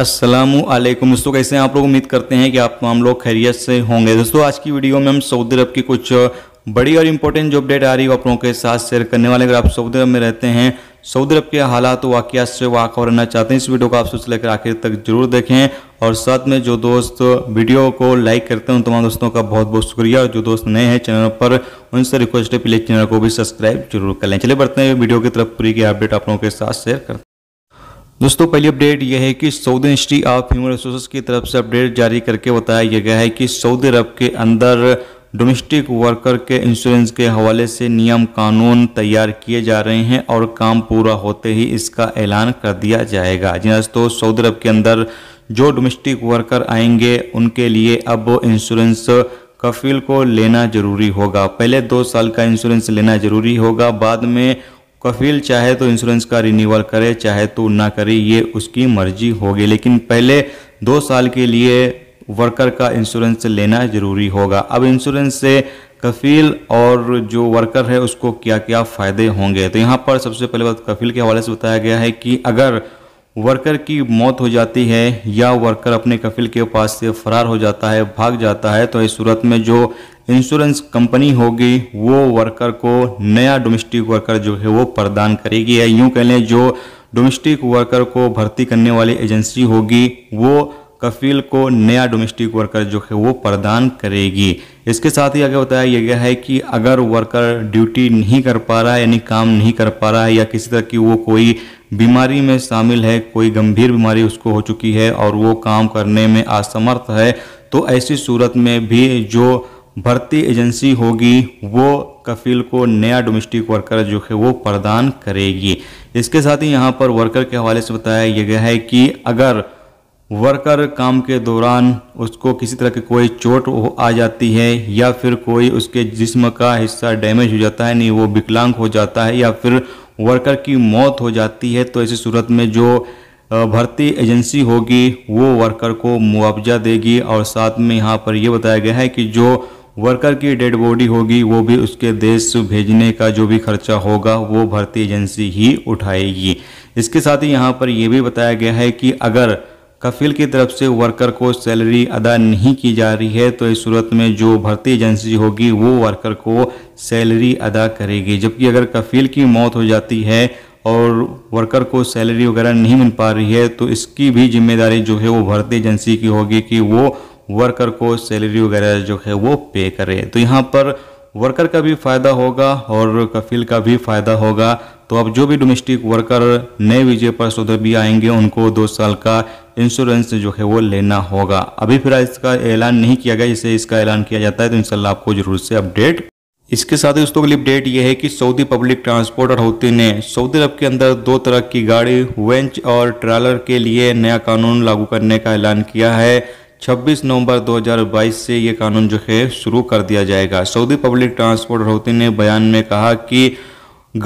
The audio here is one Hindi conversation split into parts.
असलम दोस्तों कैसे हैं आप लोग उम्मीद करते हैं कि आप हम लोग खैरियत से होंगे दोस्तों आज की वीडियो में हम सऊदी अरब की कुछ बड़ी और इम्पोर्टेंट जो अपडेट आ रही है आप लोगों के साथ शेयर करने वाले अगर आप सऊदी अरब में रहते हैं सऊदी अरब के हालात तो वाकियात से वाकव रहना चाहते हैं इस वीडियो को आप सोच लेकर आखिर तक जरूर देखें और साथ में जो दोस्त वीडियो को लाइक करते हैं उन तमाम दोस्तों का बहुत बहुत शुक्रिया और जो दोस्त नए हैं चैनल पर उनसे रिक्वेस्ट है प्लीज चैनल को भी सब्सक्राइब जरूर कर लें चले बढ़ते हैं वीडियो की तरफ पूरी की अपडेट आप लोगों के साथ शेयर करते हैं दोस्तों पहली अपडेट यह है कि Saudi Institute of Human Resources की तरफ से अपडेट जारी करके बताया गया है कि सऊदी अरब के अंदर डोमेस्टिक वर्कर के इंश्योरेंस के हवाले से नियम कानून तैयार किए जा रहे हैं और काम पूरा होते ही इसका ऐलान कर दिया जाएगा जी हाँ, दोस्तों सऊदी अरब के अंदर जो डोमेस्टिक वर्कर आएंगे उनके लिए अब इंश्योरेंस कफील को लेना जरूरी होगा पहले दो साल का इंश्योरेंस लेना जरूरी होगा बाद में कफील चाहे तो इंश्योरेंस का रिन्यूअल करे चाहे तो ना करे ये उसकी मर्जी होगी लेकिन पहले दो साल के लिए वर्कर का इंश्योरेंस लेना ज़रूरी होगा अब इंश्योरेंस से कफील और जो वर्कर है उसको क्या क्या फ़ायदे होंगे तो यहाँ पर सबसे पहले बात कफील के हवाले से बताया गया है कि अगर वर्कर की मौत हो जाती है या वर्कर अपने कफिल के पास से फरार हो जाता है भाग जाता है तो इस सूरत में जो इंश्योरेंस कंपनी होगी वो वर्कर को नया डोमेस्टिक वर्कर जो है वो प्रदान करेगी या यूं कह लें जो डोमेस्टिक वर्कर को भर्ती करने वाली एजेंसी होगी वो कफील को नया डोमेस्टिक वर्कर जो है वो प्रदान करेगी इसके साथ ही आगे बताया गया है कि अगर वर्कर ड्यूटी नहीं कर पा रहा है यानी काम नहीं कर पा रहा है या किसी तरह की वो कोई बीमारी में शामिल है कोई गंभीर बीमारी उसको हो चुकी है और वो काम करने में असमर्थ है तो ऐसी सूरत में भी जो भर्ती एजेंसी होगी वो कफील को नया डोमेस्टिक वर्कर जो है वो प्रदान करेगी इसके साथ ही यहाँ पर वर्कर के हवाले से बताया गया है कि अगर वर्कर काम के दौरान उसको किसी तरह की कोई चोट आ जाती है या फिर कोई उसके जिस्म का हिस्सा डैमेज हो जाता है नहीं वो विकलांग हो जाता है या फिर वर्कर की मौत हो जाती है तो ऐसी सूरत में जो भर्ती एजेंसी होगी वो वर्कर को मुआवजा देगी और साथ में यहाँ पर यह बताया गया है कि जो वर्कर की डेड बॉडी होगी वो भी उसके देश भेजने का जो भी खर्चा होगा वो भर्ती एजेंसी ही उठाएगी इसके साथ ही यहाँ पर यह भी बताया गया है कि अगर कफिल की तरफ से वर्कर को सैलरी अदा नहीं की जा रही है तो इस सूरत में जो भर्ती एजेंसी होगी वो वर्कर को सैलरी अदा करेगी जबकि अगर कफिल की मौत हो जाती है और वर्कर को सैलरी वगैरह नहीं मिल पा रही है तो इसकी भी जिम्मेदारी जो है वो भर्ती एजेंसी की होगी कि वो वर्कर को सैलरी वगैरह जो है वो पे करें तो यहाँ पर वर्कर का भी फ़ायदा होगा और कफिल का भी फ़ायदा होगा तो अब जो भी डोमेस्टिक वर्कर नए विजय पर सऊदी भी आएंगे उनको दो साल का इंश्योरेंस जो है वो लेना होगा अभी फिलहाल इसका ऐलान नहीं किया गया इसे इसका ऐलान किया जाता है तो इनशाला आपको जरूर से अपडेट इसके साथ ही दोस्तों अगली अपडेट ये है कि सऊदी पब्लिक ट्रांसपोर्ट अथॉरिटी ने सऊदी अरब के अंदर दो तरह की गाड़ी वेंच और ट्रैलर के लिए नया कानून लागू करने का ऐलान किया है 26 नवंबर 2022 से ये कानून जो है शुरू कर दिया जाएगा सऊदी पब्लिक ट्रांसपोर्ट हौती ने बयान में कहा कि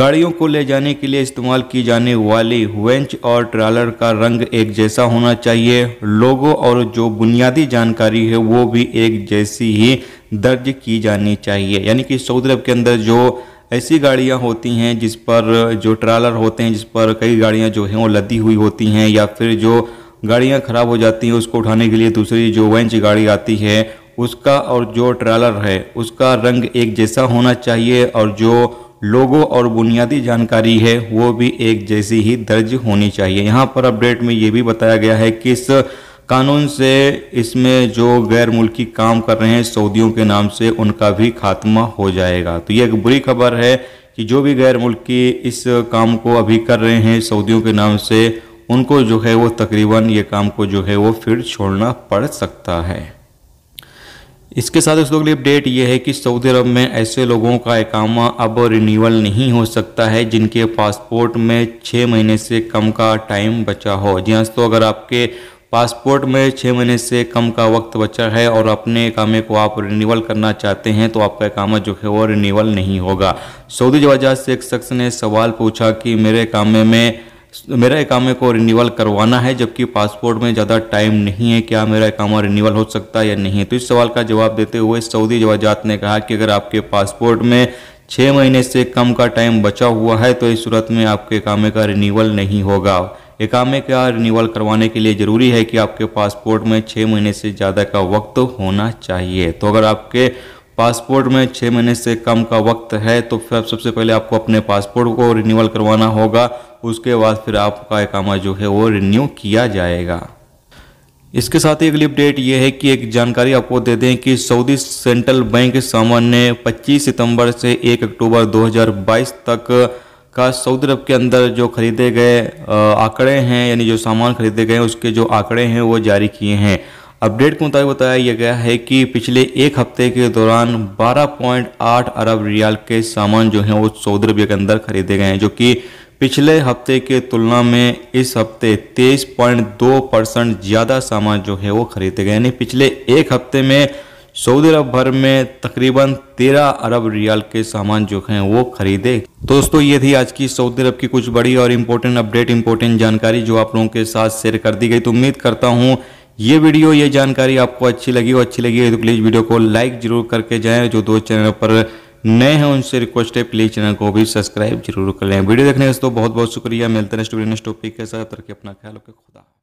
गाड़ियों को ले जाने के लिए इस्तेमाल की जाने वाली वेंच और ट्रालर का रंग एक जैसा होना चाहिए लोगों और जो बुनियादी जानकारी है वो भी एक जैसी ही दर्ज की जानी चाहिए यानी कि सऊदी अरब के अंदर जो ऐसी गाड़ियां होती हैं जिस पर जो ट्रालर होते हैं जिस पर कई गाड़ियां जो हैं वो लदी हुई होती हैं या फिर जो गाड़ियाँ ख़राब हो जाती हैं उसको उठाने के लिए दूसरी जो वेंच गाड़ी आती है उसका और जो ट्रैलर है उसका रंग एक जैसा होना चाहिए और जो लोगों और बुनियादी जानकारी है वो भी एक जैसी ही दर्ज होनी चाहिए यहाँ पर अपडेट में ये भी बताया गया है कि इस कानून से इसमें जो गैर मुल्की काम कर रहे हैं सऊदियों के नाम से उनका भी खात्मा हो जाएगा तो ये एक बुरी खबर है कि जो भी गैर मुल्की इस काम को अभी कर रहे हैं सऊदियों के नाम से उनको जो है वो तकरीबन ये काम को जो है वो फिर छोड़ना पड़ सकता है इसके साथ इस अगली अपडेट ये है कि सऊदी अरब में ऐसे लोगों का एकामा अब रिन्यूअल नहीं हो सकता है जिनके पासपोर्ट में छः महीने से कम का टाइम बचा हो जी हाँ तो अगर आपके पासपोर्ट में छः महीने से कम का वक्त बचा है और अपने कामे को आप रिन्यूअल करना चाहते हैं तो आपका कामा जो है वो रिन्यूअल नहीं होगा सऊदी जवाजा से एक शख्स ने सवाल पूछा कि मेरे कामे में मेरा एकामे को रिन्यूअल करवाना है जबकि पासपोर्ट में ज़्यादा टाइम नहीं है क्या मेरा एकामा रिन्यूअल हो सकता है या नहीं तो इस सवाल का जवाब देते हुए सऊदी जवाजात ने कहा कि अगर आपके पासपोर्ट में छः महीने से कम का टाइम बचा हुआ है तो इस सूरत में आपके एकामे का रिन्यूअल नहीं होगा एकामे का रिन्यूअल करवाने के लिए ज़रूरी है कि आपके पासपोर्ट में छः महीने से ज़्यादा का वक्त होना चाहिए तो अगर आपके पासपोर्ट में छः महीने से कम का वक्त है तो फिर सबसे पहले आपको अपने पासपोर्ट को रिन्यूअल करवाना होगा उसके बाद फिर आपका एकामा जो है वो रिन्यू किया जाएगा इसके साथ ही अगली अपडेट ये है कि एक जानकारी आपको दे दें कि सऊदी सेंट्रल बैंक सामान ने 25 सितंबर से 1 अक्टूबर 2022 तक का सऊदी अरब के अंदर जो खरीदे गए आंकड़े हैं यानी जो सामान खरीदे गए उसके जो आंकड़े हैं वो जारी किए हैं अपडेट के मुताबिक बताया यह गया है कि पिछले एक हफ्ते के दौरान 12.8 अरब रियाल के सामान जो हैं वो सऊदी अरबिया के अंदर खरीदे गए हैं जो कि पिछले हफ्ते के तुलना में इस हफ्ते 23.2 परसेंट ज़्यादा सामान जो है वो खरीदे गए यानी पिछले एक हफ्ते में सऊदी अरब भर में तकरीबन 13 अरब रियाल के सामान जो हैं वो खरीदे दोस्तों ये थी आज की सऊदी अरब की कुछ बड़ी और इम्पोर्टेंट अपडेट इम्पोर्टेंट जानकारी जो आप लोगों के साथ शेयर कर दी गई तो उम्मीद करता हूँ ये वीडियो ये जानकारी आपको अच्छी लगी हो अच्छी लगी है तो प्लीज़ वीडियो को लाइक जरूर करके जाएं जो दो चैनल पर नए हैं उनसे रिक्वेस्ट है प्लीज़ चैनल को भी सब्सक्राइब जरूर कर लें वीडियो देखने का तो बहुत बहुत शुक्रिया मिलते हैं नेक्स्ट वीडियो नेक्स्ट टॉपिक के साथ करके अपना ख्याल रखें खुदा